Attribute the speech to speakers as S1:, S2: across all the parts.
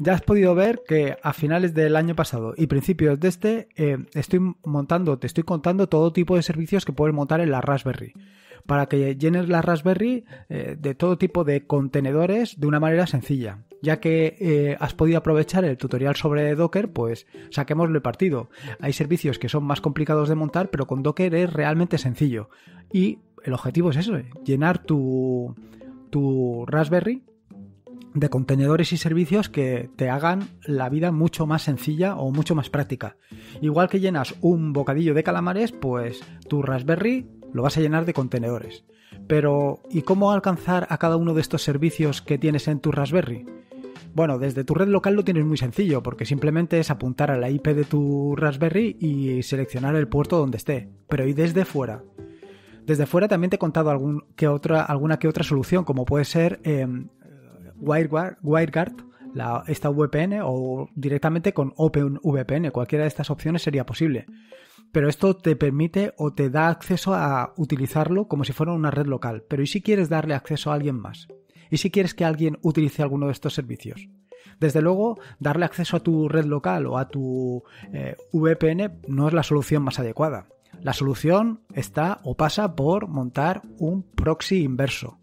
S1: Ya has podido ver que a finales del año pasado y principios de este eh, estoy montando, te estoy contando todo tipo de servicios que puedes montar en la Raspberry. Para que llenes la Raspberry eh, de todo tipo de contenedores de una manera sencilla. Ya que eh, has podido aprovechar el tutorial sobre Docker, pues saquémosle partido. Hay servicios que son más complicados de montar, pero con Docker es realmente sencillo. Y el objetivo es eso, llenar tu, tu Raspberry de contenedores y servicios que te hagan la vida mucho más sencilla o mucho más práctica. Igual que llenas un bocadillo de calamares, pues tu Raspberry lo vas a llenar de contenedores. Pero, ¿y cómo alcanzar a cada uno de estos servicios que tienes en tu Raspberry? Bueno, desde tu red local lo tienes muy sencillo, porque simplemente es apuntar a la IP de tu Raspberry y seleccionar el puerto donde esté. Pero ¿y desde fuera? Desde fuera también te he contado algún que otra, alguna que otra solución, como puede ser em, WireGuard, esta VPN o directamente con OpenVPN. Cualquiera de estas opciones sería posible. Pero esto te permite o te da acceso a utilizarlo como si fuera una red local. Pero ¿y si quieres darle acceso a alguien más? ¿Y si quieres que alguien utilice alguno de estos servicios? Desde luego, darle acceso a tu red local o a tu eh, VPN no es la solución más adecuada. La solución está o pasa por montar un proxy inverso.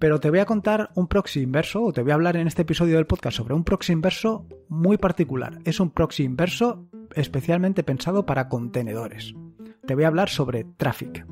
S1: Pero te voy a contar un proxy inverso, o te voy a hablar en este episodio del podcast sobre un proxy inverso muy particular. Es un proxy inverso especialmente pensado para contenedores. Te voy a hablar sobre Traffic.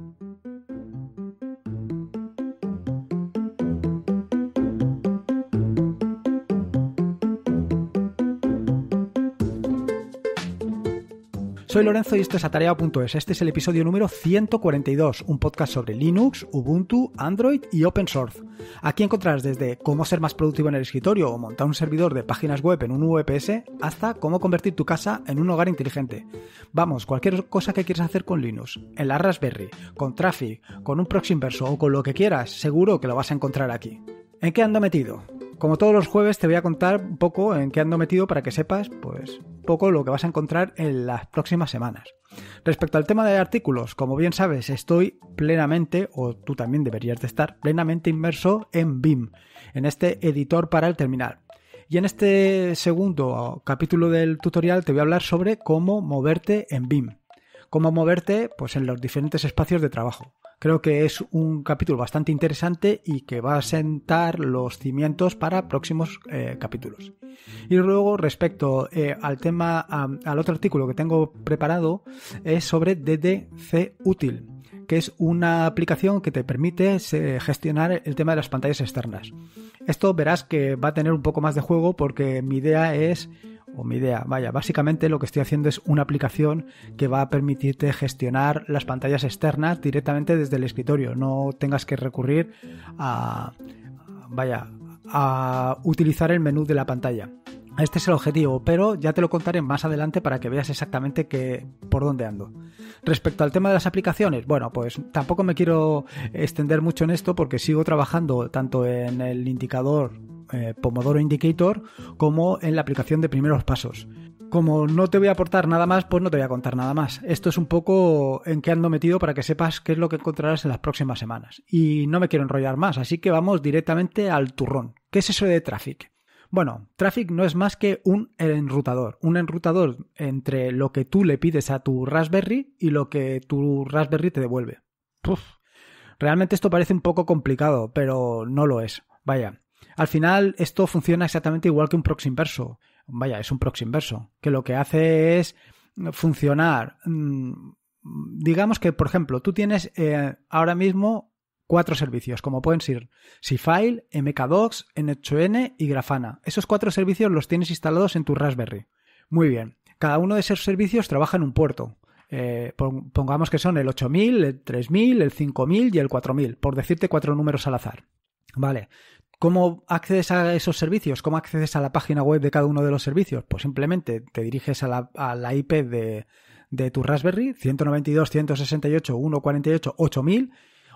S1: Soy Lorenzo y esto es atareado.es. Este es el episodio número 142, un podcast sobre Linux, Ubuntu, Android y open source. Aquí encontrarás desde cómo ser más productivo en el escritorio o montar un servidor de páginas web en un VPS hasta cómo convertir tu casa en un hogar inteligente. Vamos, cualquier cosa que quieras hacer con Linux, en la Raspberry, con Traffic, con un Proxy Inverso o con lo que quieras, seguro que lo vas a encontrar aquí. ¿En qué ando metido? como todos los jueves, te voy a contar un poco en qué ando metido para que sepas, pues, poco lo que vas a encontrar en las próximas semanas. Respecto al tema de artículos, como bien sabes, estoy plenamente, o tú también deberías de estar, plenamente inmerso en BIM, en este editor para el terminal. Y en este segundo capítulo del tutorial te voy a hablar sobre cómo moverte en BIM. Cómo moverte pues, en los diferentes espacios de trabajo. Creo que es un capítulo bastante interesante y que va a sentar los cimientos para próximos eh, capítulos. Y luego respecto eh, al tema, al otro artículo que tengo preparado, es sobre DDC útil que es una aplicación que te permite gestionar el tema de las pantallas externas. Esto verás que va a tener un poco más de juego porque mi idea es o mi idea. Vaya, básicamente lo que estoy haciendo es una aplicación que va a permitirte gestionar las pantallas externas directamente desde el escritorio. No tengas que recurrir a, vaya, a utilizar el menú de la pantalla. Este es el objetivo, pero ya te lo contaré más adelante para que veas exactamente qué por dónde ando. Respecto al tema de las aplicaciones, bueno, pues tampoco me quiero extender mucho en esto porque sigo trabajando tanto en el indicador eh, Pomodoro Indicator como en la aplicación de primeros pasos. Como no te voy a aportar nada más, pues no te voy a contar nada más. Esto es un poco en qué ando metido para que sepas qué es lo que encontrarás en las próximas semanas. Y no me quiero enrollar más, así que vamos directamente al turrón. ¿Qué es eso de Traffic? Bueno, Traffic no es más que un enrutador, un enrutador entre lo que tú le pides a tu Raspberry y lo que tu Raspberry te devuelve. Realmente esto parece un poco complicado, pero no lo es. Vaya, al final, esto funciona exactamente igual que un proxy inverso. Vaya, es un proxy inverso, que lo que hace es funcionar. Mm, digamos que, por ejemplo, tú tienes eh, ahora mismo cuatro servicios, como pueden ser file MKDocs, n8n y Grafana. Esos cuatro servicios los tienes instalados en tu Raspberry. Muy bien. Cada uno de esos servicios trabaja en un puerto. Eh, pongamos que son el 8000, el 3000, el 5000 y el 4000, por decirte cuatro números al azar. Vale, ¿Cómo accedes a esos servicios? ¿Cómo accedes a la página web de cada uno de los servicios? Pues simplemente te diriges a la, IP de, tu Raspberry, 192, 168, 148, 8000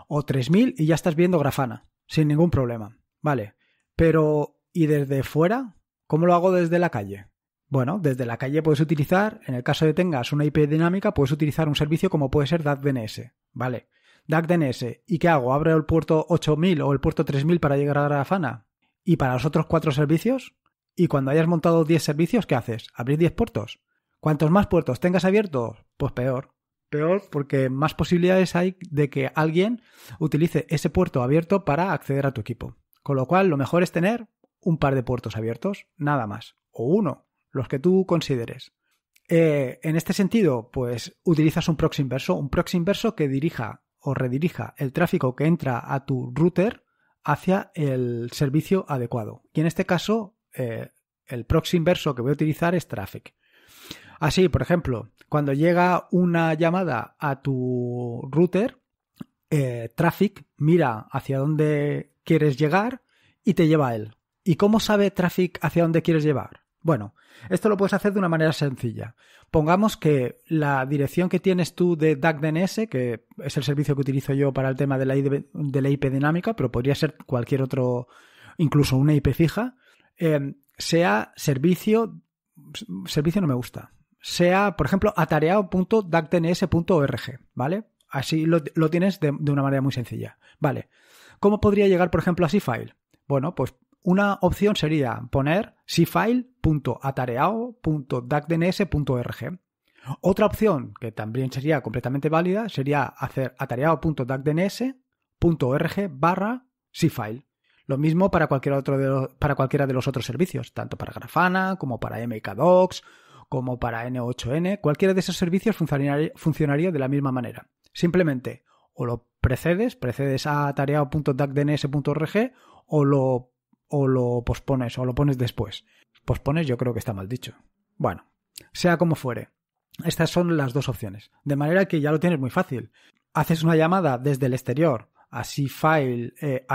S1: o 3000 y ya estás viendo Grafana, sin ningún problema. Vale, pero ¿y desde fuera? ¿Cómo lo hago desde la calle? Bueno, desde la calle puedes utilizar, en el caso de tengas una IP dinámica, puedes utilizar un servicio como puede ser DNS, ¿vale? DACDNS, ¿Y qué hago? ¿Abre el puerto 8000 o el puerto 3000 para llegar a Grafana? ¿Y para los otros cuatro servicios? ¿Y cuando hayas montado 10 servicios, qué haces? ¿Abrir 10 puertos? Cuantos más puertos tengas abiertos, pues peor. Peor porque más posibilidades hay de que alguien utilice ese puerto abierto para acceder a tu equipo. Con lo cual, lo mejor es tener un par de puertos abiertos, nada más. O uno, los que tú consideres. Eh, en este sentido, pues utilizas un proxy inverso, un proxy inverso que dirija o redirija el tráfico que entra a tu router hacia el servicio adecuado. Y en este caso, eh, el proxy inverso que voy a utilizar es traffic. Así, por ejemplo, cuando llega una llamada a tu router, eh, traffic mira hacia dónde quieres llegar y te lleva a él. ¿Y cómo sabe traffic hacia dónde quieres llevar? Bueno, esto lo puedes hacer de una manera sencilla. Pongamos que la dirección que tienes tú de DuckDNS, que es el servicio que utilizo yo para el tema de la, IP, dinámica, pero podría ser cualquier otro, incluso una IP fija, em, sea servicio, servicio no me gusta, sea, por ejemplo, org, ¿vale? Así lo, tienes de, una manera muy sencilla. Vale. ¿Cómo podría llegar, por ejemplo, a C-File? Bueno, pues una opción sería poner cfile.atareao.dacdns.org. Otra opción, que también sería completamente válida, sería hacer atareao.dacdns.org barra cfile. Lo mismo para, cualquier otro para cualquiera de los otros servicios, tanto para Grafana como para MKDocs, como para N8N. Cualquiera de esos servicios funcionaría, de la misma manera. Simplemente o lo precedes, precedes a tareao.dacdns.org o lo o lo pospones o lo pones después. Pospones yo creo que está mal dicho. Bueno, sea como fuere. Estas son las dos opciones. De manera que ya lo tienes muy fácil. Haces una llamada desde el exterior a cfile eh,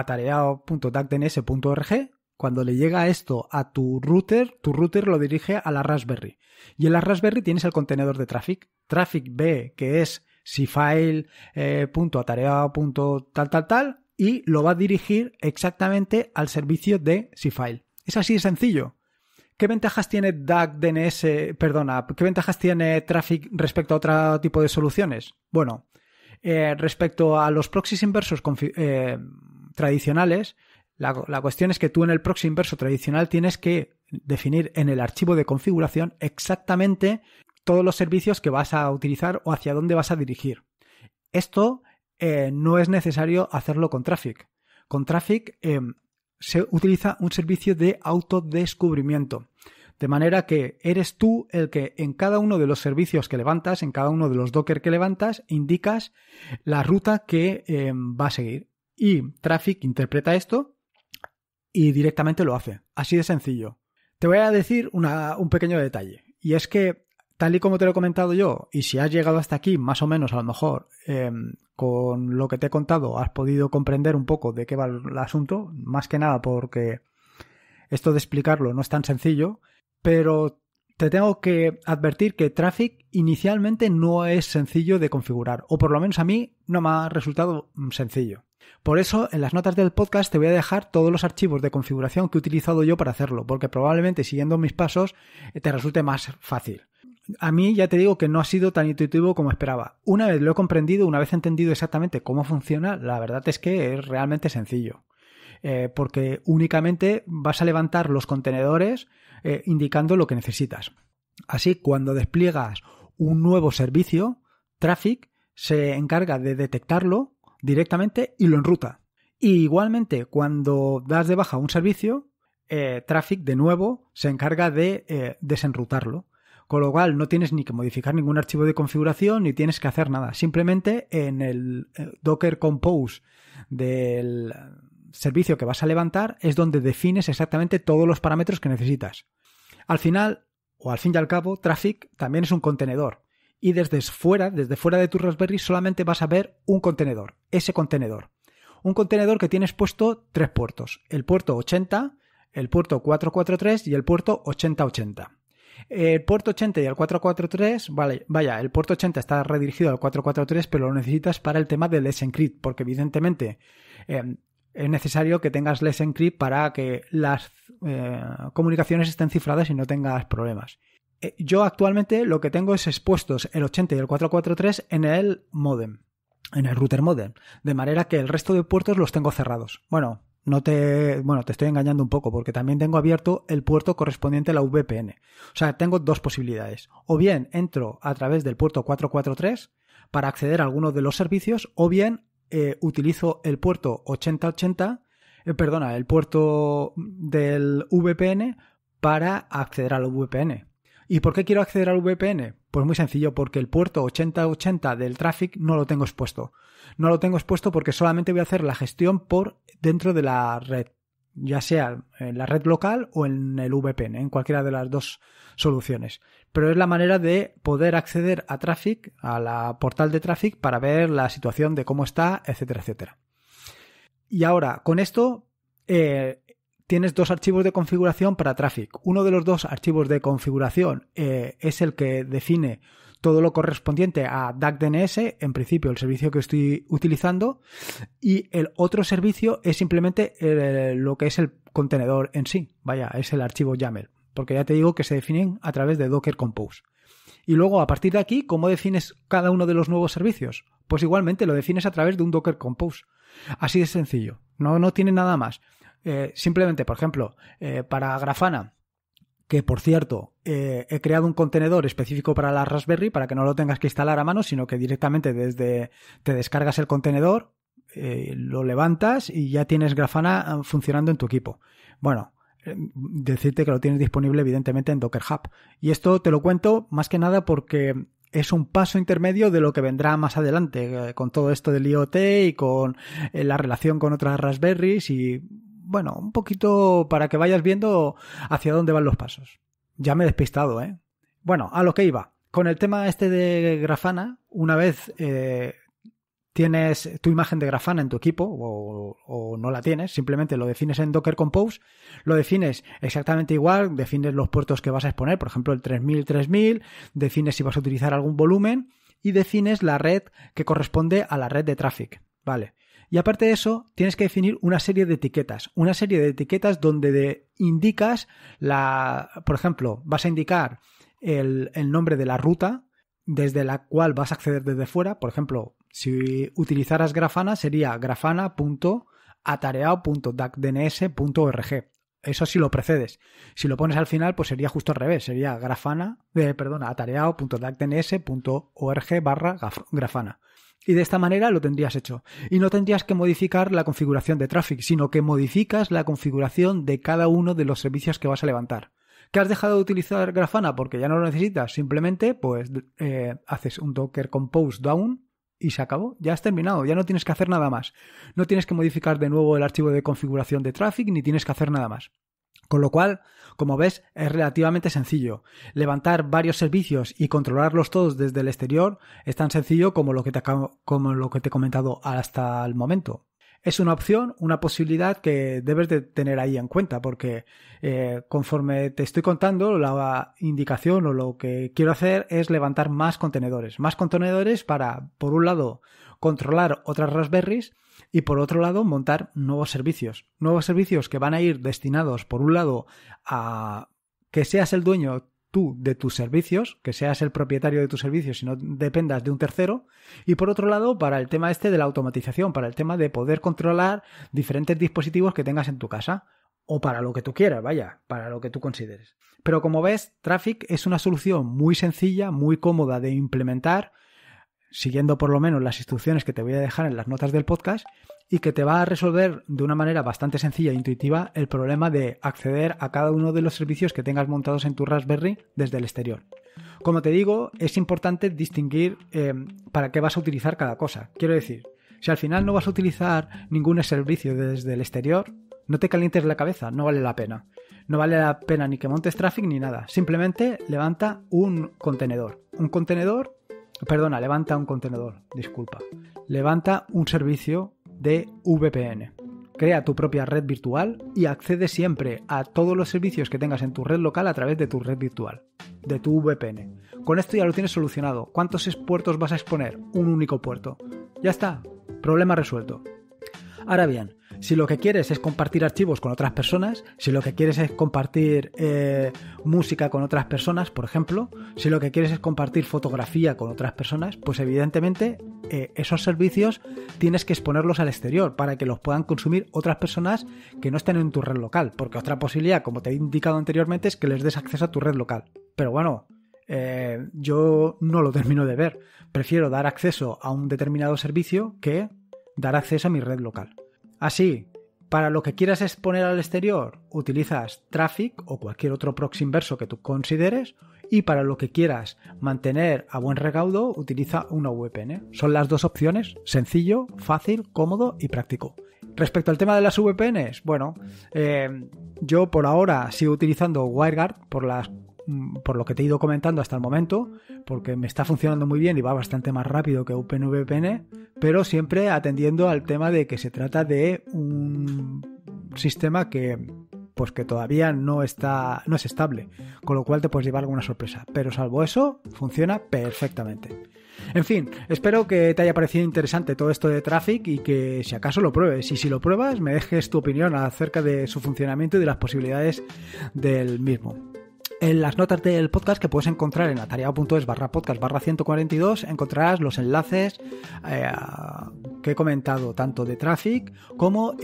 S1: Cuando le llega esto a tu router, tu router lo dirige a la Raspberry. Y en la Raspberry tienes el contenedor de traffic. Traffic B, que es cfile.atareado.tal eh, tal tal, y lo va a dirigir exactamente al servicio de C-File. Es así de sencillo. ¿Qué ventajas tiene DAG DNS, perdona, qué ventajas tiene Traffic respecto a otro tipo de soluciones? Bueno, eh, respecto a los proxies inversos eh, tradicionales, la, la, cuestión es que tú en el proxy inverso tradicional tienes que definir en el archivo de configuración exactamente todos los servicios que vas a utilizar o hacia dónde vas a dirigir. Esto eh, no es necesario hacerlo con Traffic. Con Traffic eh, se utiliza un servicio de autodescubrimiento. De manera que eres tú el que en cada uno de los servicios que levantas, en cada uno de los Docker que levantas, indicas la ruta que eh, va a seguir. Y Traffic interpreta esto y directamente lo hace. Así de sencillo. Te voy a decir un pequeño detalle. Y es que tal y como te lo he comentado yo, y si has llegado hasta aquí, más o menos a lo mejor em, con lo que te he contado, has podido comprender un poco de qué va el asunto, más que nada porque esto de explicarlo no es tan sencillo, pero te tengo que advertir que Traffic inicialmente no es sencillo de configurar, o por lo menos a mí no me ha resultado mm, sencillo. Por eso, en las notas del podcast te voy a dejar todos los archivos de configuración que he utilizado yo para hacerlo, porque probablemente siguiendo mis pasos eh, te resulte más fácil a mí ya te digo que no ha sido tan intuitivo como esperaba. Una vez lo he comprendido, una vez entendido exactamente cómo funciona, la verdad es que es realmente sencillo. Eh, porque únicamente vas a levantar los contenedores eh, indicando lo que necesitas. Así, cuando despliegas un nuevo servicio, Traffic se encarga de detectarlo directamente y lo enruta. Y igualmente, cuando das de baja un servicio, eh, Traffic de nuevo se encarga de desenrutarlo con lo cual no tienes ni que modificar ningún archivo de configuración ni tienes que hacer nada. Simplemente en el eh, Docker Compose del servicio que vas a levantar es donde defines exactamente todos los parámetros que necesitas. Al final, o al fin y al cabo, Traffic también es un contenedor. Y desde fuera, desde fuera de tu Raspberry, solamente vas a ver un contenedor, ese contenedor. Un contenedor que tienes puesto tres puertos, el puerto 80, el puerto 443 y el puerto 8080. El puerto 80 y el 443, vale, vaya, el puerto 80 está redirigido al 443, pero lo necesitas para el tema del Encrypt, porque evidentemente em, es necesario que tengas Less Encrypt para que las eh, comunicaciones estén cifradas y no tengas problemas. Eh, yo actualmente lo que tengo es expuestos el 80 y el 443 en el modem, en el router modem, de manera que el resto de puertos los tengo cerrados. Bueno, no te, bueno, te estoy engañando un poco porque también tengo abierto el puerto correspondiente a la VPN. O sea, tengo dos posibilidades. O bien entro a través del puerto 443 para acceder a alguno de los servicios o bien eh, utilizo el puerto 8080, eh, perdona, el puerto del VPN para acceder al VPN. ¿Y por qué quiero acceder al VPN? Pues muy sencillo, porque el puerto 8080 del traffic no lo tengo expuesto. No lo tengo expuesto porque solamente voy a hacer la gestión por dentro de la red, ya sea en la red local o en el VPN, en cualquiera de las dos soluciones. Pero es la manera de poder acceder a traffic, a la portal de traffic, para ver la situación de cómo está, etcétera, etcétera. Y ahora, con esto, eh, tienes dos archivos de configuración para Traffic. Uno de los dos archivos de configuración eh, es el que define todo lo correspondiente a DNS, en principio el servicio que estoy utilizando, y el otro servicio es simplemente eh, lo que es el contenedor en sí, vaya, es el archivo YAML, porque ya te digo que se definen a través de Docker Compose. Y luego, a partir de aquí, ¿cómo defines cada uno de los nuevos servicios? Pues igualmente lo defines a través de un Docker Compose. Así de sencillo, no, no tiene nada más. Eh, simplemente, por ejemplo, eh, para Grafana, que por cierto, eh, he creado un contenedor específico para la Raspberry para que no lo tengas que instalar a mano, sino que directamente desde te descargas el contenedor, lo levantas y ya tienes Grafana funcionando en tu equipo. Bueno, decirte que lo tienes disponible evidentemente en Docker Hub. Y esto te lo cuento más que nada porque es un paso intermedio de lo que vendrá más adelante con todo esto del IoT y con la relación con otras Raspberries y bueno, un poquito para que vayas viendo hacia dónde van los pasos. Ya me he despistado, ¿eh? Bueno, a lo que iba. Con el tema este de Grafana, una vez eh, tienes tu imagen de Grafana en tu equipo o, o, no la tienes, simplemente lo defines en Docker Compose, lo defines exactamente igual, defines los puertos que vas a exponer, por ejemplo el 3000, 3000, defines si vas a utilizar algún volumen y defines la red que corresponde a la red de tráfico, ¿vale? Y aparte de eso, tienes que definir una serie de etiquetas, una serie de etiquetas donde indicas la, por ejemplo, vas a indicar el, nombre de la ruta desde la cual vas a acceder desde fuera, por ejemplo, si utilizaras Grafana sería grafana.atareao.dacdns.org. Eso si lo precedes. Si lo pones al final, pues sería justo al revés. Sería grafana, eh, perdona, atareao.dacdns.org barra grafana. Y de esta manera lo tendrías hecho. Y no tendrías que modificar la configuración de Traffic, sino que modificas la configuración de cada uno de los servicios que vas a levantar. ¿Que has dejado de utilizar Grafana porque ya no lo necesitas? Simplemente, pues, eh, haces un Docker Compose Down y se acabó. Ya has terminado, ya no tienes que hacer nada más. No tienes que modificar de nuevo el archivo de configuración de Traffic ni tienes que hacer nada más. Con lo cual, como ves, es relativamente sencillo. Levantar varios servicios y controlarlos todos desde el exterior es tan sencillo como lo que te, he comentado hasta el momento es una opción, una posibilidad que debes de tener ahí en cuenta, porque eh, conforme te estoy contando, la indicación o lo que quiero hacer es levantar más contenedores, más contenedores para, por un lado, controlar otras Raspberries y por otro lado montar nuevos servicios, nuevos servicios que van a ir destinados, por un lado, a que seas el dueño de tus servicios, que seas el propietario de tus servicios y no dependas de un tercero. Y por otro lado, para el tema este de la automatización, para el tema de poder controlar diferentes dispositivos que tengas en tu casa o para lo que tú quieras, vaya, para lo que tú consideres. Pero como ves, Traffic es una solución muy sencilla, muy cómoda de implementar, siguiendo por lo menos las instrucciones que te voy a dejar en las notas del podcast y que te va a resolver de una manera bastante sencilla e intuitiva el problema de acceder a cada uno de los servicios que tengas montados en tu Raspberry desde el exterior. Como te digo, es importante distinguir eh, para qué vas a utilizar cada cosa. Quiero decir, si al final no vas a utilizar ningún servicio desde el exterior, no te calientes la cabeza, no vale la pena. No vale la pena ni que montes traffic ni nada. Simplemente levanta un contenedor. Un contenedor, perdona, levanta un contenedor, disculpa. Levanta un servicio de VPN. Crea tu propia red virtual y accede siempre a todos los servicios que tengas en tu red local a través de tu red virtual, de tu VPN. Con esto ya lo tienes solucionado. ¿Cuántos puertos vas a exponer? Un único puerto. Ya está, problema resuelto. Ahora bien, si lo que quieres es compartir archivos con otras personas, si lo que quieres es compartir eh, música con otras personas, por ejemplo, si lo que quieres es compartir fotografía con otras personas, pues evidentemente eh, esos servicios tienes que exponerlos al exterior para que los puedan consumir otras personas que no estén en tu red local, porque otra posibilidad, como te he indicado anteriormente, es que les des acceso a tu red local. Pero bueno, eh, yo no lo termino de ver. Prefiero dar acceso a un determinado servicio que dar acceso a mi red local. Así, para lo que quieras exponer al exterior, utilizas Traffic o cualquier otro proxy inverso que tú consideres y para lo que quieras mantener a buen recaudo, utiliza una VPN. Son las dos opciones, sencillo, fácil, cómodo y práctico. Respecto al tema de las VPNs, bueno, eh, yo por ahora sigo utilizando WireGuard por las Mm, por lo que te he ido comentando hasta el momento, porque me está funcionando muy bien y va bastante más rápido que UPnVPN pero siempre atendiendo al tema de que se trata de un sistema que pues que todavía no está no es estable, con lo cual te puedes llevar alguna sorpresa, pero salvo eso funciona perfectamente. En fin, espero que te haya parecido interesante todo esto de Traffic y que si acaso lo pruebes. Y si lo pruebas, me dejes tu opinión acerca de su funcionamiento y de las posibilidades del mismo. En las notas del podcast que puedes encontrar en atareado.es barra podcast barra 142 encontrarás los enlaces eh, que he comentado, tanto de Traffic como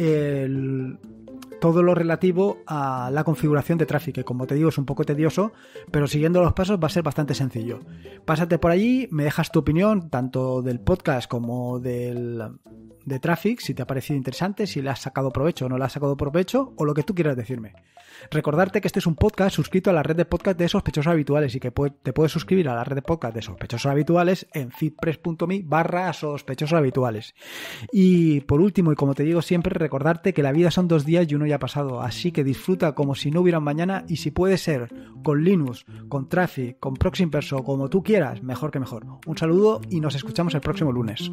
S1: todo lo relativo a la configuración de traffic que como te digo es un poco tedioso, pero siguiendo los pasos va a ser bastante sencillo. Pásate por allí, me dejas tu opinión tanto del podcast como del de Traffic, si te ha parecido interesante, si le has sacado provecho o no le has sacado provecho, o lo que tú quieras decirme. Recordarte que este es un podcast suscrito a la red de podcast de sospechosos habituales y que te puedes suscribir a la red de podcast de sospechosos habituales en feedpress.me barra sospechosos habituales. Y por último, y como te digo siempre, recordarte que la vida son dos días y uno ya ha pasado, así que disfruta como si no hubiera un mañana y si puede ser con Linux, con Traffic, con Proxy Perso, como tú quieras, mejor que mejor. Un saludo y nos escuchamos el próximo lunes.